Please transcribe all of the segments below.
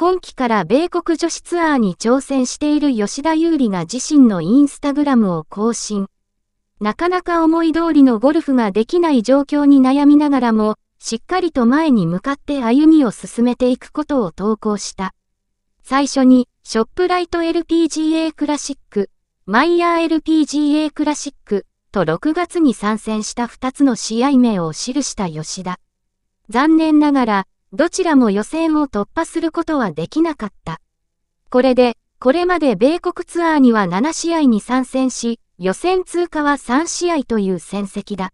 今季から米国女子ツアーに挑戦している吉田優里が自身のインスタグラムを更新。なかなか思い通りのゴルフができない状況に悩みながらも、しっかりと前に向かって歩みを進めていくことを投稿した。最初に、ショップライト LPGA クラシック、マイヤー LPGA クラシックと6月に参戦した2つの試合名を記した吉田。残念ながら、どちらも予選を突破することはできなかった。これで、これまで米国ツアーには7試合に参戦し、予選通過は3試合という戦績だ。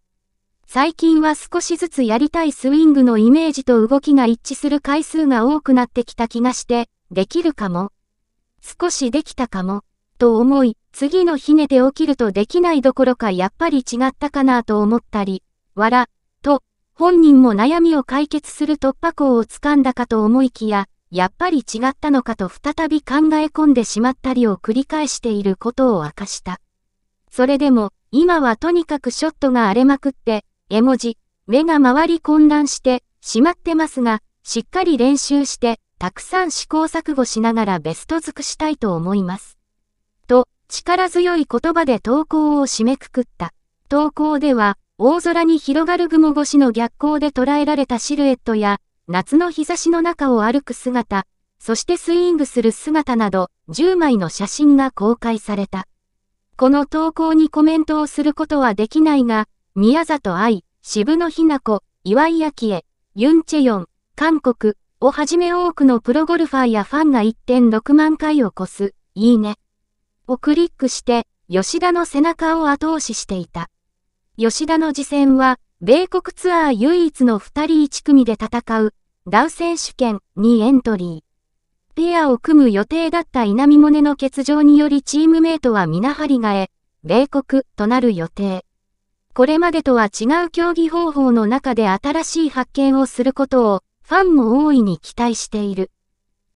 最近は少しずつやりたいスイングのイメージと動きが一致する回数が多くなってきた気がして、できるかも。少しできたかも。と思い、次のひねて起きるとできないどころかやっぱり違ったかなと思ったり、わら、と、本人も悩みを解決する突破口をつかんだかと思いきや、やっぱり違ったのかと再び考え込んでしまったりを繰り返していることを明かした。それでも、今はとにかくショットが荒れまくって、絵文字、目が回り混乱してしまってますが、しっかり練習して、たくさん試行錯誤しながらベスト尽くしたいと思います。と、力強い言葉で投稿を締めくくった。投稿では、大空に広がる雲越しの逆光で捉えられたシルエットや、夏の日差しの中を歩く姿、そしてスイングする姿など、10枚の写真が公開された。この投稿にコメントをすることはできないが、宮里愛、渋野日向子、岩井明恵、ユンチェヨン、韓国をはじめ多くのプロゴルファーやファンが1.6万回を超す、いいね。をクリックして、吉田の背中を後押ししていた。吉田の次戦は、米国ツアー唯一の2人1組で戦う、ダウ選手権にエントリー。ペアを組む予定だった稲見萌寧の欠場によりチームメイトは皆張り替え、米国となる予定。これまでとは違う競技方法の中で新しい発見をすることを、ファンも大いに期待している。